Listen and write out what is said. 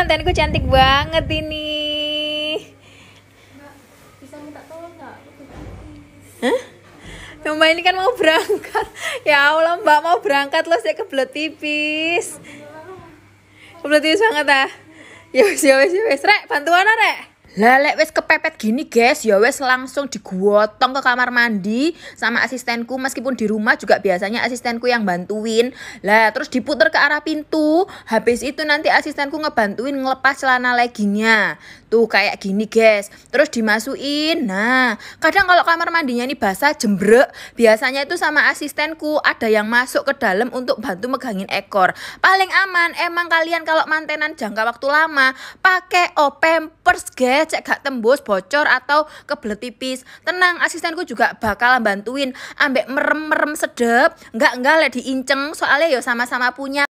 mantanku cantik banget ini Mbak, bisa minta tolong nggak Hah? Mbak ini kan mau berangkat Ya Allah mbak mau berangkat loh Saya kebelet tipis Kebelet tipis banget ah Ya wes ya wes ya wes Rek bantuan ah rek Lalek wes kepepet gini guys, ya wes langsung digotong ke kamar mandi sama asistenku meskipun di rumah juga biasanya asistenku yang bantuin. Lah terus diputer ke arah pintu, habis itu nanti asistenku ngebantuin ngelepas celana leggingnya. Tuh kayak gini guys, terus dimasukin. Nah kadang kalau kamar mandinya ini basah jembrek, biasanya itu sama asistenku ada yang masuk ke dalam untuk bantu megangin ekor. Paling aman emang kalian kalau mantenan jangka waktu lama pakai opempers, pampers guys cek gak tembus bocor atau kebelet tipis tenang asistenku juga bakal bantuin ambek merem merem sedep nggak nggak lek diinceng soalnya yo sama sama punya